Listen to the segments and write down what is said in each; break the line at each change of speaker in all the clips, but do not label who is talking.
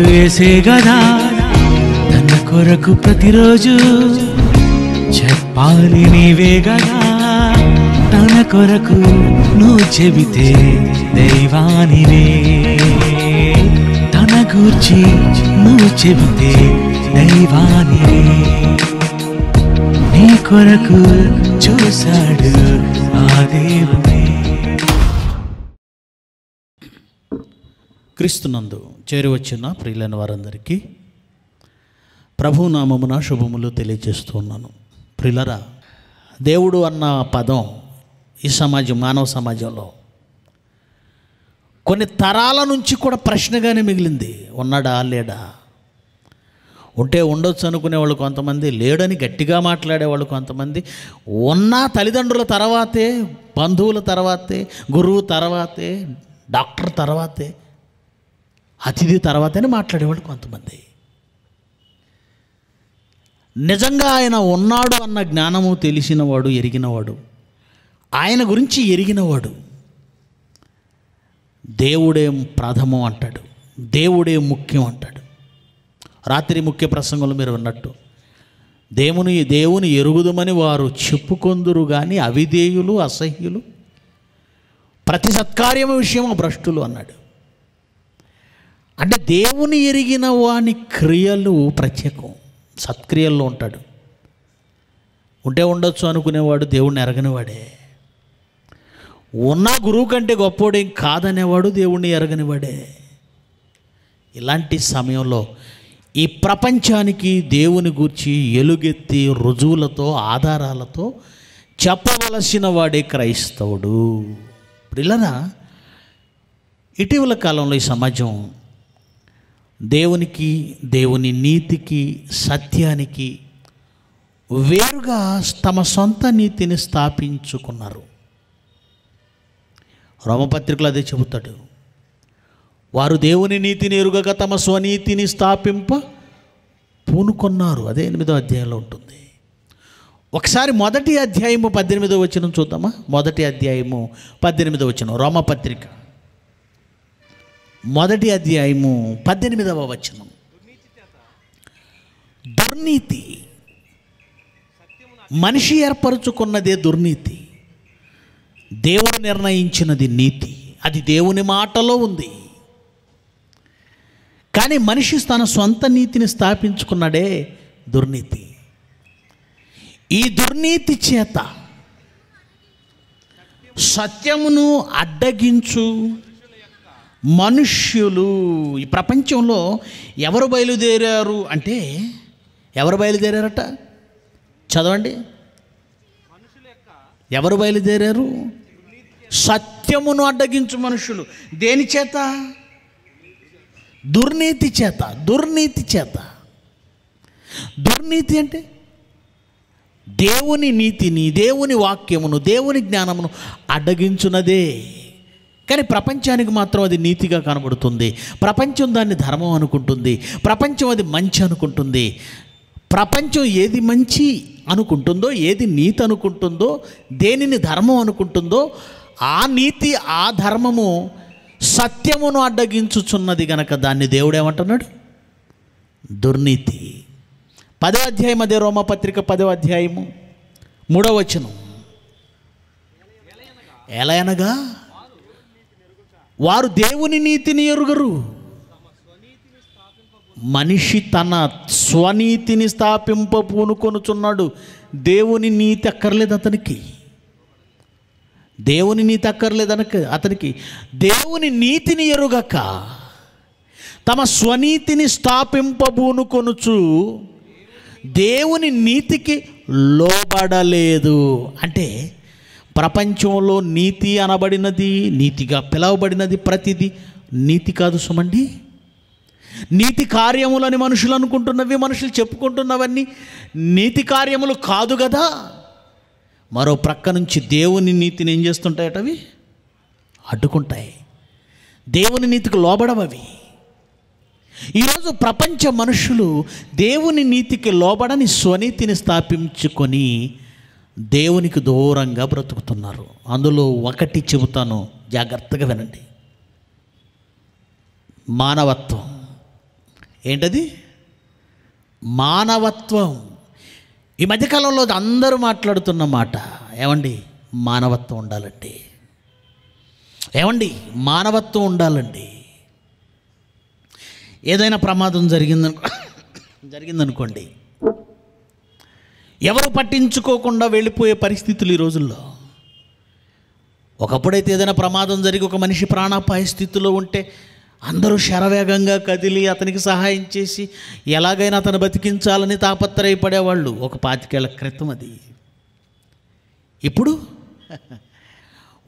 వేసే గదా తన కొరకు ప్రతిరోజు చెప్పాలి నీవే గదా తన కొరకు నువ్వు చెబితే దైవానివే తన గూర్చి నువ్వు చెబితే దైవానివే నీ కొరకు చూశాడు ఆ దేవుడే క్రీస్తునందు చేరువచ్చిన ప్రియులైన వారందరికీ ప్రభు నామమున శుభములు తెలియజేస్తున్నాను ప్రిలరా దేవుడు అన్న పదం ఈ సమాజం మానవ సమాజంలో కొన్ని తరాల నుంచి కూడా ప్రశ్నగానే మిగిలింది ఉన్నాడా లేడా ఉంటే ఉండొచ్చు వాళ్ళు కొంతమంది లేడని గట్టిగా మాట్లాడేవాళ్ళు కొంతమంది ఉన్న తల్లిదండ్రుల తర్వాతే బంధువుల తర్వాతే గురువు తర్వాతే డాక్టర్ తర్వాతే అతిథి తర్వాతనే మాట్లాడేవాళ్ళు కొంతమంది నిజంగా ఆయన ఉన్నాడు అన్న జ్ఞానము తెలిసినవాడు ఎరిగినవాడు ఆయన గురించి ఎరిగినవాడు దేవుడే ప్రథమం అంటాడు దేవుడే ముఖ్యం అంటాడు రాత్రి ముఖ్య ప్రసంగంలో మీరు ఉన్నట్టు దేవుని దేవుని ఎరుగుదమని వారు చెప్పుకొందురు కానీ అవిధేయులు అసహ్యులు ప్రతి సత్కార్యం విషయము భ్రష్టులు అన్నాడు అంటే దేవుని ఎరిగిన వాని క్రియలు ప్రత్యేకం సత్క్రియల్లో ఉంటాడు ఉంటే ఉండొచ్చు అనుకునేవాడు దేవుణ్ణి ఎరగనివాడే ఉన్న గురువు కంటే గొప్పోడేం కాదనేవాడు దేవుణ్ణి ఎరగనివాడే ఇలాంటి సమయంలో ఈ ప్రపంచానికి దేవుని గూర్చి ఎలుగెత్తి రుజువులతో ఆధారాలతో చెప్పవలసిన వాడే క్రైస్తవుడు ఇలా ఇటీవల కాలంలో ఈ సమాజం దేవునికి దేవుని నీతికి సత్యానికి వేరుగా తమ సొంత నీతిని స్థాపించుకున్నారు రోమపత్రికలు అదే చెబుతాడు వారు దేవుని నీతిని ఎరుగక తమ స్వనీతిని స్థాపింప పూనుకొన్నారు అదే ఎనిమిదో అధ్యాయంలో ఉంటుంది ఒకసారి మొదటి అధ్యాయము పద్దెనిమిదో వచ్చిన చూద్దామా మొదటి అధ్యాయము పద్దెనిమిదో వచ్చినం రోమపత్రిక మొదటి అధ్యాయము పద్దెనిమిదవ వచనం దుర్నీతి మనిషి ఏర్పరచుకున్నదే దుర్నీతి దేవుడు నిర్ణయించినది నీతి అది దేవుని మాటలో ఉంది కానీ మనిషి తన సొంత నీతిని స్థాపించుకున్నాడే దుర్నీతి ఈ దుర్నీతి చేత సత్యమును అడ్డగించు మనుష్యులు ఈ ప్రపంచంలో ఎవరు బయలుదేరారు అంటే ఎవరు బయలుదేరారట చదవండి ఎవరు బయలుదేరారు సత్యమును అడ్డగించు మనుషులు దేని చేత దుర్నీతి చేత దుర్నీతి చేత దుర్నీతి అంటే దేవుని నీతిని దేవుని వాక్యమును దేవుని జ్ఞానమును అడ్డగించున్నదే కానీ ప్రపంచానికి మాత్రం అది నీతిగా కనబడుతుంది ప్రపంచం దాన్ని ధర్మం అనుకుంటుంది ప్రపంచం అది మంచి అనుకుంటుంది ప్రపంచం ఏది మంచి అనుకుంటుందో ఏది నీతి అనుకుంటుందో దేనిని ధర్మం అనుకుంటుందో ఆ నీతి ఆ ధర్మము సత్యమును అడ్డగించుచున్నది గనక దాన్ని దేవుడేమంటున్నాడు దుర్నీతి పదో అధ్యాయం అదే రోమపత్రిక పదో అధ్యాయము మూడవచనం ఎలా అనగా వారు దేవుని నీతిని ఎరుగరు మనిషి తన స్వనీతిని స్థాపింప పూనుకొనుచున్నాడు దేవుని నీతి అక్కర్లేదు అతనికి దేవుని నీతి అక్కర్లేదు అనక అతనికి దేవుని నీతిని ఎరుగక తమ స్వనీతిని స్థాపింపబూనుకొనుచు దేవుని నీతికి లోబడలేదు అంటే ప్రపంచంలో నీతి అనబడినది నీతిగా పిలవబడినది ప్రతిది నీతి కాదు సుమండి నీతి కార్యములని మనుషులు అనుకుంటున్నవి మనుషులు చెప్పుకుంటున్నవన్నీ నీతి కార్యములు కాదు కదా మరో ప్రక్క నుంచి దేవుని నీతిని ఏం చేస్తుంటాయట అవి అడ్డుకుంటాయి దేవుని నీతికి లోబడవవి ఈరోజు ప్రపంచ మనుషులు దేవుని నీతికి లోబడని స్వనీతిని స్థాపించుకొని దేవునికి దూరంగా బ్రతుకుతున్నారు అందులో ఒకటి చెబుతాను జాగ్రత్తగా వినండి మానవత్వం ఏంటది మానవత్వం ఈ మధ్యకాలంలో అందరూ మాట్లాడుతున్న మాట ఏమండి మానవత్వం ఉండాలండి ఏమండి మానవత్వం ఉండాలండి ఏదైనా ప్రమాదం జరిగిందను జరిగిందనుకోండి ఎవరు పట్టించుకోకుండా వెళ్ళిపోయే పరిస్థితులు ఈ రోజుల్లో ఒకప్పుడైతే ఏదైనా ప్రమాదం జరిగి ఒక మనిషి ప్రాణాపాయ స్థితిలో ఉంటే అందరూ శరవేగంగా కదిలి అతనికి సహాయం చేసి ఎలాగైనా అతను బతికించాలని తాపత్రయపడేవాళ్ళు ఒక పాతికేళ్ల క్రితం అది ఇప్పుడు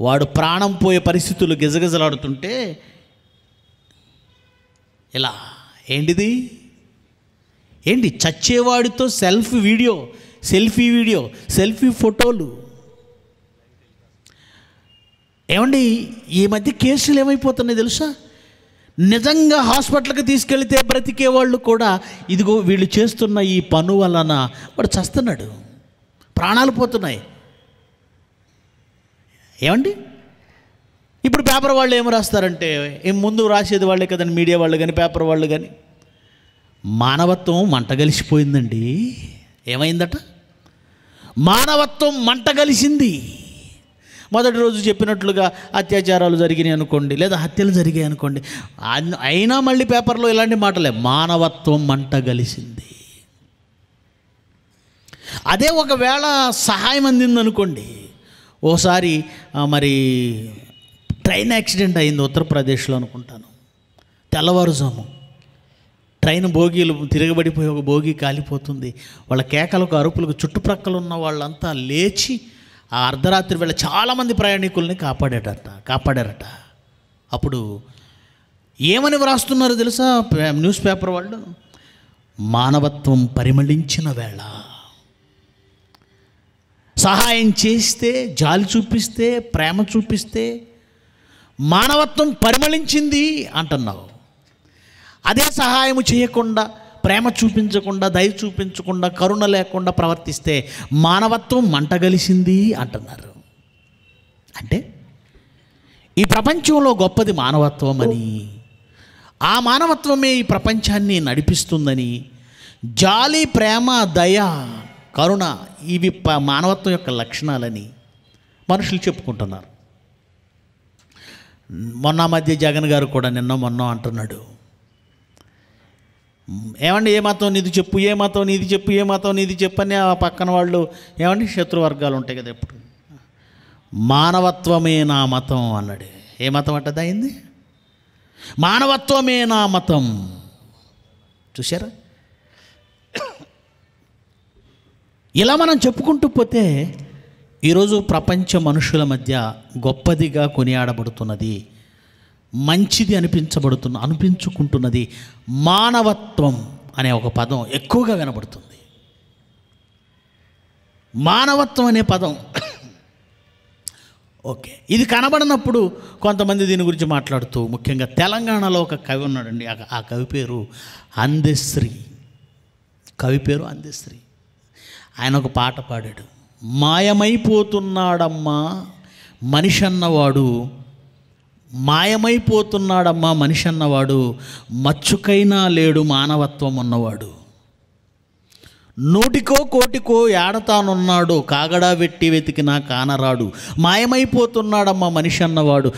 వాడు ప్రాణం పోయే పరిస్థితులు గిజగిజలాడుతుంటే ఇలా ఏంటిది ఏంటి చచ్చేవాడితో self video selfie video selfie ఫోటోలు ఏమండి ఈ మధ్య కేసులు ఏమైపోతున్నాయి తెలుసా నిజంగా హాస్పిటల్కి తీసుకెళ్తే బ్రతికే వాళ్ళు కూడా ఇదిగో వీళ్ళు చేస్తున్న ఈ పను వలన వాడు చస్తున్నాడు ప్రాణాలు పోతున్నాయి ఏమండి ఇప్పుడు పేపర్ వాళ్ళు ఏం రాస్తారంటే ఏం ముందు రాసేది వాళ్ళే కదండి మీడియా వాళ్ళు కానీ పేపర్ వాళ్ళు కానీ మానవత్వం మంట కలిసిపోయిందండి ఏమైందట మానవత్వం మంట కలిసింది మొదటి రోజు చెప్పినట్లుగా అత్యాచారాలు జరిగినాయి అనుకోండి లేదా హత్యలు జరిగాయి అనుకోండి అయినా మళ్ళీ పేపర్లో ఇలాంటి మాటలే మానవత్వం మంట కలిసింది అదే ఒకవేళ సహాయం అందింది అనుకోండి ఓసారి మరి ట్రైన్ యాక్సిడెంట్ అయింది ఉత్తరప్రదేశ్లో అనుకుంటాను తెల్లవారుజాము ట్రైన్ భోగీలు తిరగబడిపోయి ఒక భోగి కాలిపోతుంది వాళ్ళ కేకలకు అరుపులకు చుట్టుప్రక్కల ఉన్న వాళ్ళంతా లేచి ఆ అర్ధరాత్రి వేళ చాలామంది ప్రయాణికుల్ని కాపాడారట కాపాడారట అప్పుడు ఏమని వ్రాస్తున్నారో తెలుసా న్యూస్ పేపర్ వాళ్ళు మానవత్వం పరిమళించిన వేళ సహాయం చేస్తే జాలి చూపిస్తే ప్రేమ చూపిస్తే మానవత్వం పరిమళించింది అంటున్నావు అదే సహాయం చేయకుండా ప్రేమ చూపించకుండా దయ చూపించకుండా కరుణ లేకుండా ప్రవర్తిస్తే మానవత్వం మంటగలిసింది అంటున్నారు అంటే ఈ ప్రపంచంలో గొప్పది మానవత్వం అని ఆ మానవత్వమే ఈ ప్రపంచాన్ని నడిపిస్తుందని జాలి ప్రేమ దయ కరుణ ఇవి మానవత్వం యొక్క లక్షణాలని మనుషులు చెప్పుకుంటున్నారు మొన్న మధ్య జగన్ గారు కూడా నిన్న మొన్న అంటున్నాడు ఏమండి ఏ మతం నీది చెప్పు ఏ మతం నీది చెప్పు ఏ మతం నీది చెప్పని ఆ పక్కన వాళ్ళు ఏమండి శత్రువర్గాలు ఉంటాయి కదా ఎప్పుడు మానవత్వమే నా మతం అన్నాడు ఏ మతం అంటది అయింది మానవత్వమే నా మతం చూసారా ఇలా మనం చెప్పుకుంటూ పోతే ఈరోజు ప్రపంచ మనుషుల మధ్య గొప్పదిగా కొనియాడబడుతున్నది మంచిది అనిపించబడుతున్న అనిపించుకుంటున్నది మానవత్వం అనే ఒక పదం ఎక్కువగా కనబడుతుంది మానవత్వం అనే పదం ఓకే ఇది కనబడినప్పుడు కొంతమంది దీని గురించి మాట్లాడుతూ ముఖ్యంగా తెలంగాణలో ఒక కవి ఉన్నాడండి ఆ కవి పేరు అందశ్రీ కవి పేరు అందశ్రీ ఆయన ఒక పాట పాడాడు మాయమైపోతున్నాడమ్మా మనిషి అన్నవాడు మాయమైపోతున్నాడమ్మా మనిషి అన్నవాడు మచ్చుకైనా లేడు మానవత్వం ఉన్నవాడు నూటికో కోటికో ఏడతానున్నాడు కాగడా వెట్టి వెతికినా కానరాడు మాయమైపోతున్నాడమ్మా మనిషి అన్నవాడు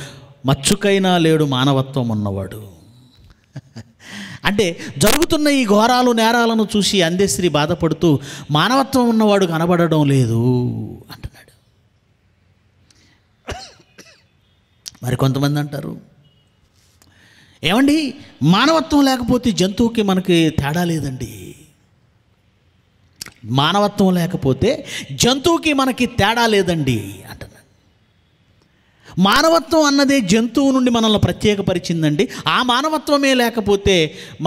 మచ్చుకైనా లేడు మానవత్వం ఉన్నవాడు అంటే జరుగుతున్న ఈ ఘోరాలు నేరాలను చూసి అందేశ్రీ బాధపడుతూ మానవత్వం ఉన్నవాడు కనబడడం లేదు అంట మరి కొంతమంది అంటారు ఏమండి మానవత్వం లేకపోతే జంతువుకి మనకి తేడా లేదండి మానవత్వం లేకపోతే జంతువుకి మనకి తేడా లేదండి అంటున్నాను మానవత్వం అన్నదే జంతువు నుండి మనల్ని ప్రత్యేకపరిచిందండి ఆ మానవత్వమే లేకపోతే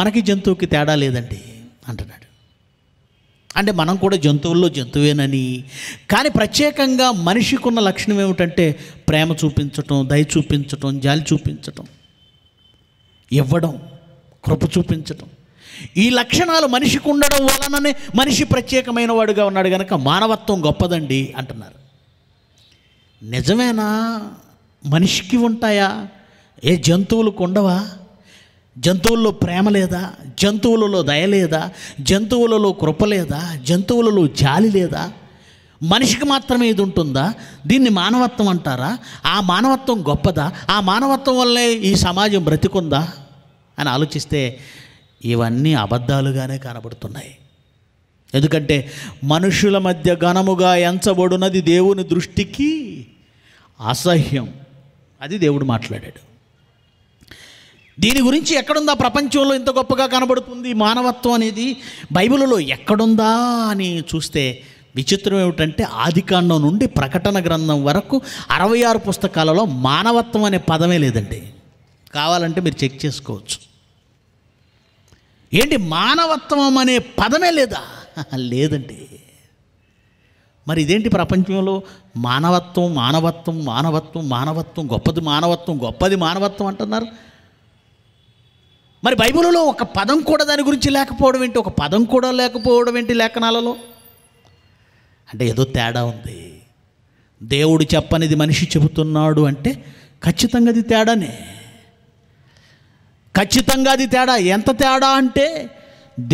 మనకి జంతువుకి తేడా లేదండి అంటున్నాడు అంటే మనం కూడా జంతువుల్లో జంతువేనని కానీ ప్రత్యేకంగా మనిషికి ఉన్న లక్షణం ఏమిటంటే ప్రేమ చూపించటం దయ చూపించటం జాలి చూపించటం ఇవ్వడం కృప చూపించటం ఈ లక్షణాలు మనిషికి ఉండడం వలననే మనిషి ప్రత్యేకమైన వాడుగా ఉన్నాడు కనుక మానవత్వం గొప్పదండి అంటున్నారు నిజమేనా మనిషికి ఉంటాయా ఏ జంతువులకు ఉండవా జంతువుల్లో ప్రేమ లేదా జంతువులలో దయ లేదా జంతువులలో కృప లేదా జంతువులలో జాలి లేదా మనిషికి మాత్రమే ఇది ఉంటుందా దీన్ని మానవత్వం అంటారా ఆ మానవత్వం గొప్పదా ఆ మానవత్వం వల్లే ఈ సమాజం బ్రతికుందా అని ఆలోచిస్తే ఇవన్నీ అబద్ధాలుగానే కనబడుతున్నాయి ఎందుకంటే మనుషుల మధ్య ఘనముగా ఎంచబడినది దేవుని దృష్టికి అసహ్యం అది దేవుడు మాట్లాడాడు దీని గురించి ఎక్కడుందా ప్రపంచంలో ఇంత గొప్పగా కనబడుతుంది మానవత్వం అనేది బైబిల్లో ఎక్కడుందా అని చూస్తే విచిత్రం ఏమిటంటే ఆదికాండం నుండి ప్రకటన గ్రంథం వరకు అరవై ఆరు పుస్తకాలలో మానవత్వం అనే పదమే లేదండి కావాలంటే మీరు చెక్ చేసుకోవచ్చు ఏంటి మానవత్వం అనే పదమే లేదా లేదండి మరి ఇదేంటి ప్రపంచంలో మానవత్వం మానవత్వం మానవత్వం మానవత్వం గొప్పది మానవత్వం గొప్పది మానవత్వం అంటున్నారు మరి బైబిల్లో ఒక పదం కూడా దాని గురించి లేకపోవడం ఏంటి ఒక పదం కూడా లేకపోవడం ఏంటి లేఖనాలలో అంటే ఏదో తేడా ఉంది దేవుడు చెప్పనిది మనిషి చెబుతున్నాడు అంటే ఖచ్చితంగా అది తేడానే ఖచ్చితంగా అది తేడా ఎంత తేడా అంటే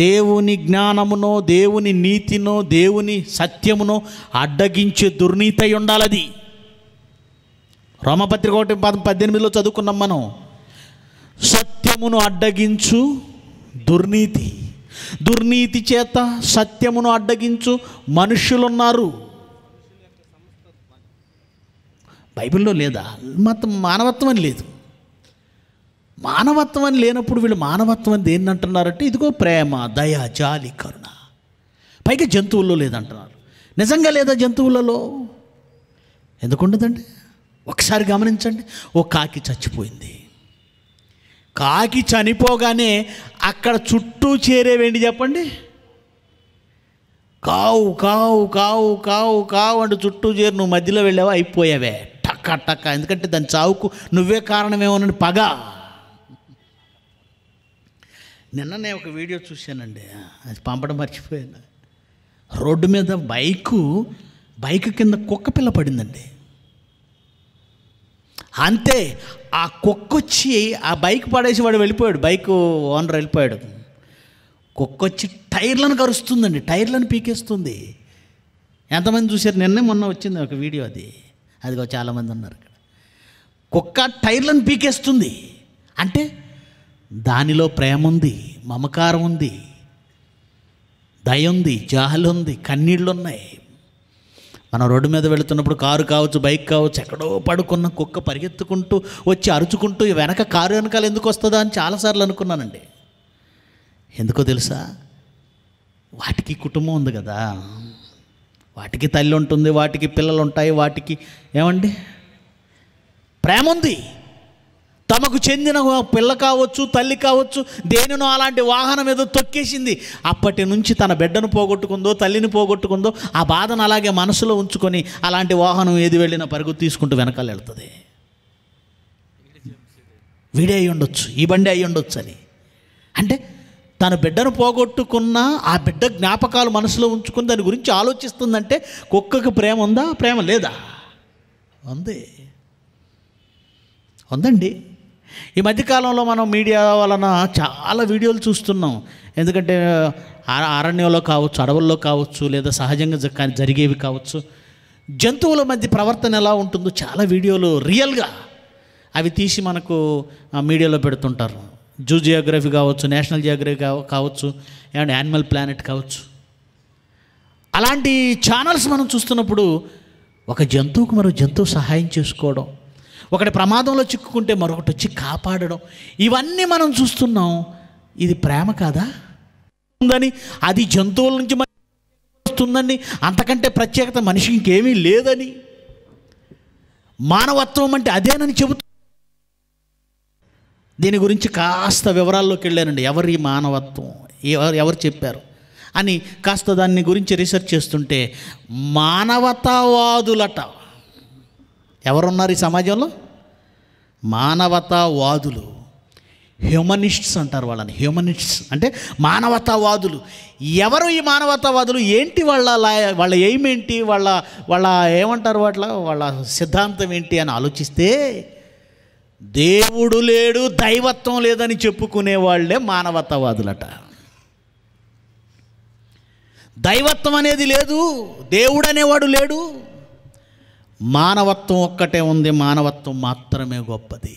దేవుని జ్ఞానమునో దేవుని నీతినో దేవుని సత్యమునో అడ్డగించే దుర్నీతి ఉండాలది రోమపత్రిక ఒకటి పద్దెనిమిదిలో చదువుకున్నాం మనం సత్యమును అడ్డగించు దుర్నీతి దుర్నీతి చేత సత్యమును అడ్డగించు మనుష్యులున్నారు బైబిల్లో లేదా మత మానవత్వం అని లేదు మానవత్వం అని లేనప్పుడు వీళ్ళు మానవత్వం అని దేన్ని అంటున్నారంటే ఇదిగో ప్రేమ దయ జాలి కరుణ పైగా జంతువుల్లో లేదంటున్నారు నిజంగా లేదా జంతువులలో ఎందుకు ఉండదండి ఒకసారి గమనించండి ఓ కాకి చచ్చిపోయింది కాకి చనిపోగానే అక్కడ చుట్టూ చేరేవేంటి చెప్పండి కావు కావు కావు కావు కావు అంటే చుట్టూ చేరు నువ్వు మధ్యలో వెళ్ళావా అయిపోయావే టక్క టక్క ఎందుకంటే దాని చావుకు నువ్వే కారణమేమోనని పగ నిన్న నేను ఒక వీడియో చూశానండి అది పంపడం మర్చిపోయాను రోడ్డు మీద బైకు బైక్ కింద కుక్క పిల్ల పడిందండి అంతే ఆ కుక్కొచ్చి ఆ బైక్ పడేసి వాడు వెళ్ళిపోయాడు బైక్ ఓనర్ వెళ్ళిపోయాడు కుక్కొచ్చి టైర్లను కరుస్తుందండి టైర్లను పీకేస్తుంది ఎంతమంది చూశారు నిన్నే మొన్న వచ్చింది ఒక వీడియో అది అదిగో చాలామంది ఉన్నారు ఇక్కడ కుక్క టైర్లను పీకేస్తుంది అంటే దానిలో ప్రేమ ఉంది మమకారం ఉంది దయ ఉంది జాహలు ఉంది కన్నీళ్ళు ఉన్నాయి మనం రోడ్డు మీద వెళుతున్నప్పుడు కారు కావచ్చు బైక్ కావచ్చు ఎక్కడో పడుకున్న కుక్క పరిగెత్తుకుంటూ వచ్చి అరుచుకుంటూ వెనక కారు వెనకాల ఎందుకు వస్తుందా అని చాలాసార్లు అనుకున్నానండి ఎందుకో తెలుసా వాటికి కుటుంబం ఉంది కదా వాటికి తల్లి ఉంటుంది వాటికి పిల్లలు ఉంటాయి వాటికి ఏమండి ప్రేమ ఉంది తమకు చెందిన పిల్ల కావచ్చు తల్లి కావచ్చు దేనినో అలాంటి వాహనం ఏదో తొక్కేసింది అప్పటి నుంచి తన బిడ్డను పోగొట్టుకుందో తల్లిని పోగొట్టుకుందో ఆ బాధను అలాగే మనసులో ఉంచుకొని అలాంటి వాహనం ఏది వెళ్ళిన పరుగు తీసుకుంటూ వెనకాల వెళ్తుంది వీడే అయి ఉండొచ్చు ఈ బండి అయి ఉండొచ్చు అని అంటే తన బిడ్డను పోగొట్టుకున్న ఆ బిడ్డ జ్ఞాపకాలు మనసులో ఉంచుకుని దాని గురించి ఆలోచిస్తుందంటే కుక్కకు ప్రేమ ఉందా ప్రేమ లేదా ఉంది ఉందండి ఈ మధ్యకాలంలో మనం మీడియా వలన చాలా వీడియోలు చూస్తున్నాం ఎందుకంటే అరణ్యంలో కావచ్చు అడవుల్లో కావచ్చు లేదా సహజంగా జరిగేవి కావచ్చు జంతువుల మధ్య ప్రవర్తన ఎలా ఉంటుందో చాలా వీడియోలు రియల్గా అవి తీసి మనకు మీడియాలో పెడుతుంటారు జూ జియోగ్రఫీ కావచ్చు నేషనల్ జియోగ్రఫీ కావచ్చు అండ్ యానిమల్ ప్లానెట్ కావచ్చు అలాంటి ఛానల్స్ మనం చూస్తున్నప్పుడు ఒక జంతువుకు మరో జంతువు సహాయం చేసుకోవడం ఒకటి ప్రమాదంలో చిక్కుకుంటే మరొకటి వచ్చి కాపాడడం ఇవన్నీ మనం చూస్తున్నాం ఇది ప్రేమ కాదా ఉందని అది జంతువుల నుంచి వస్తుందని అంతకంటే ప్రత్యేకత మనిషి ఇంకేమీ లేదని మానవత్వం అంటే అదేనని చెబుతూ దీని గురించి కాస్త వివరాల్లోకి వెళ్ళానండి ఎవరి మానవత్వం ఎవరు ఎవరు చెప్పారు అని కాస్త దాన్ని గురించి రీసెర్చ్ చేస్తుంటే మానవతావాదులట ఎవరున్నారు ఈ సమాజంలో మానవతావాదులు హ్యూమనిస్ట్స్ అంటారు వాళ్ళని హ్యూమనిస్ట్స్ అంటే మానవతావాదులు ఎవరు ఈ మానవతావాదులు ఏంటి వాళ్ళ వాళ్ళ ఎయిమ్ ఏంటి వాళ్ళ వాళ్ళ ఏమంటారు వాళ్ళ వాళ్ళ సిద్ధాంతం ఏంటి అని ఆలోచిస్తే దేవుడు లేడు దైవత్వం లేదని చెప్పుకునే వాళ్ళే మానవతావాదులట దైవత్వం అనేది లేదు దేవుడు అనేవాడు లేడు మానవత్వం ఒక్కటే ఉంది మానవత్వం మాత్రమే గొప్పది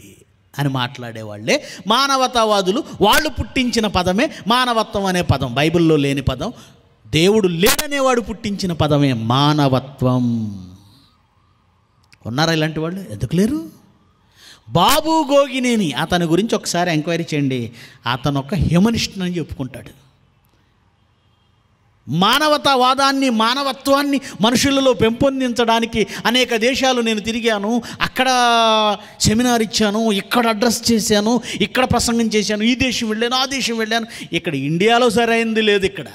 అని మాట్లాడేవాళ్ళే మానవతావాదులు వాళ్ళు పుట్టించిన పదమే మానవత్వం అనే పదం బైబిల్లో లేని పదం దేవుడు లేడనేవాడు పుట్టించిన పదమే మానవత్వం ఉన్నారా ఇలాంటి వాళ్ళు ఎందుకు లేరు బాబు గోగినేని అతని గురించి ఒకసారి ఎంక్వైరీ చేయండి అతను ఒక హ్యూమనిస్ట్ అని చెప్పుకుంటాడు మానవతావాదాన్ని మానవత్వాన్ని మనుషులలో పెంపొందించడానికి అనేక దేశాలు నేను తిరిగాను అక్కడ సెమినార్ ఇచ్చాను ఇక్కడ అడ్రస్ చేశాను ఇక్కడ ప్రసంగం చేశాను ఈ దేశం వెళ్ళాను ఆ దేశం వెళ్ళాను ఇక్కడ ఇండియాలో సరైంది లేదు ఇక్కడ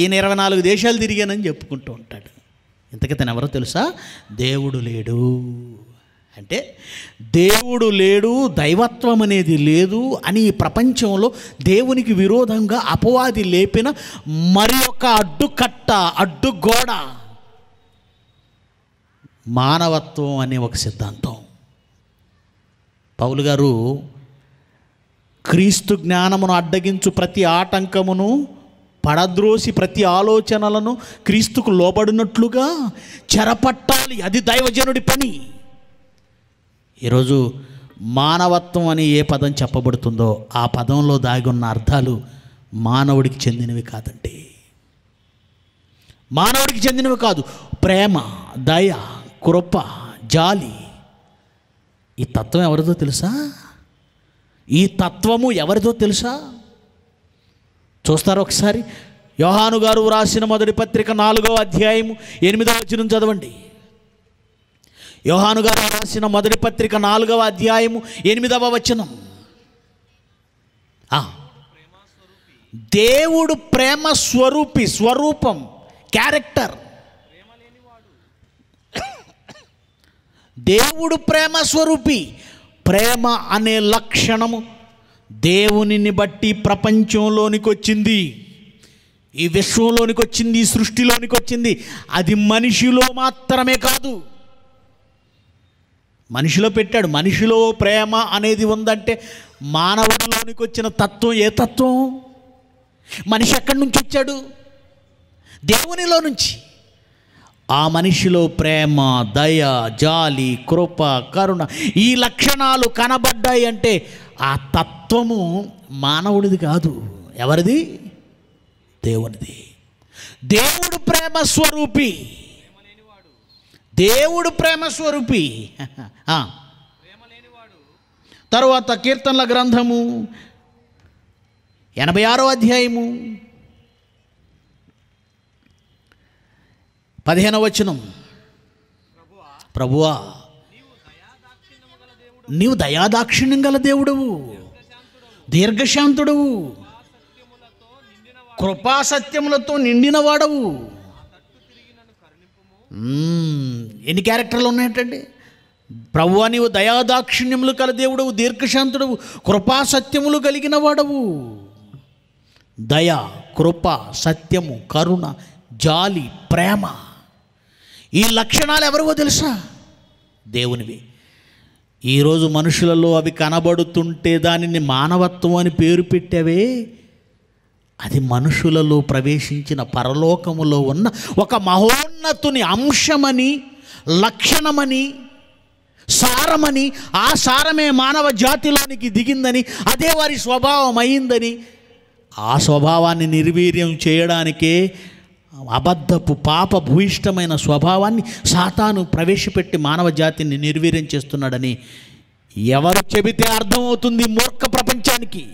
ఈయన ఇరవై నాలుగు దేశాలు తిరిగానని చెప్పుకుంటూ ఉంటాడు ఇంతకైతే ఎవరో తెలుసా దేవుడు లేడు అంటే దేవుడు లేడు దైవత్వం అనేది లేదు అని ఈ ప్రపంచంలో దేవునికి విరోధంగా అపవాది లేపిన మరి ఒక అడ్డుకట్ట అడ్డుగోడ మానవత్వం అనే ఒక సిద్ధాంతం పౌలు గారు క్రీస్తు జ్ఞానమును అడ్డగించు ప్రతి ఆటంకమును పడద్రోసి ప్రతి ఆలోచనలను క్రీస్తుకు లోబడినట్లుగా చెరపట్టాలి అది దైవజనుడి పని ఈరోజు మానవత్వం అని ఏ పదం చెప్పబడుతుందో ఆ పదంలో దాగి ఉన్న అర్థాలు మానవుడికి చెందినవి కాదండి మానవుడికి చెందినవి కాదు ప్రేమ దయ కృప జాలి ఈ తత్వం ఎవరిదో తెలుసా ఈ తత్వము ఎవరిదో తెలుసా చూస్తారు ఒకసారి యోహాను గారు వ్రాసిన మొదటి పత్రిక నాలుగో అధ్యాయము ఎనిమిదో వచనం చదవండి యోహాను గారు రాసిన మొదటి పత్రిక నాలుగవ అధ్యాయము ఎనిమిదవ వచనం దేవుడు ప్రేమ స్వరూపి స్వరూపం క్యారెక్టర్ దేవుడు ప్రేమ స్వరూపి ప్రేమ అనే లక్షణము దేవునిని బట్టి ప్రపంచంలోనికి వచ్చింది ఈ విశ్వంలోనికి వచ్చింది సృష్టిలోనికి వచ్చింది అది మనిషిలో మాత్రమే కాదు మనిషిలో పెట్టాడు మనిషిలో ప్రేమ అనేది ఉందంటే మానవుల్లోనికి వచ్చిన తత్వం ఏ తత్వం మనిషి ఎక్కడి నుంచి వచ్చాడు దేవునిలో నుంచి ఆ మనిషిలో ప్రేమ దయ జాలి కృప కరుణ ఈ లక్షణాలు కనబడ్డాయి అంటే ఆ తత్వము మానవుడిది కాదు ఎవరిది దేవునిది దేవుడు ప్రేమ స్వరూపి దేవుడు ప్రేమ స్వరూపి తరువాత కీర్తనల గ్రంథము ఎనభై ఆరో అధ్యాయము పదిహేనవ వచనం ప్రభువా నీవు దయాదాక్షిణ్యం గల దేవుడవు దీర్ఘశాంతుడవు కృపాసత్యములతో నిండిన వాడవు ఎన్ని క్యారెక్టర్లు ఉన్నాయటండి ప్రభు నీవు దయాదాక్షిణ్యములు కల దేవుడవు దీర్ఘశాంతుడవు కృపా సత్యములు కలిగిన వాడవు దయ కృప సత్యము కరుణ జాలి ప్రేమ ఈ లక్షణాలు ఎవరివో తెలుసా దేవునివి ఈరోజు మనుషులలో అవి కనబడుతుంటే దానిని మానవత్వం అని పేరు పెట్టావే అది మనుషులలో ప్రవేశించిన పరలోకములో ఉన్న ఒక మహోన్నతుని అంశమని లక్షణమని సారమని ఆ సారమే మానవ జాతిలోనికి దిగిందని అదే వారి స్వభావం అయిందని ఆ స్వభావాన్ని నిర్వీర్యం చేయడానికే అబద్ధపు పాప భూయిష్టమైన స్వభావాన్ని సాతాను ప్రవేశపెట్టి మానవ జాతిని నిర్వీర్యం చేస్తున్నాడని ఎవరు చెబితే అర్థమవుతుంది మూర్ఖ ప్రపంచానికి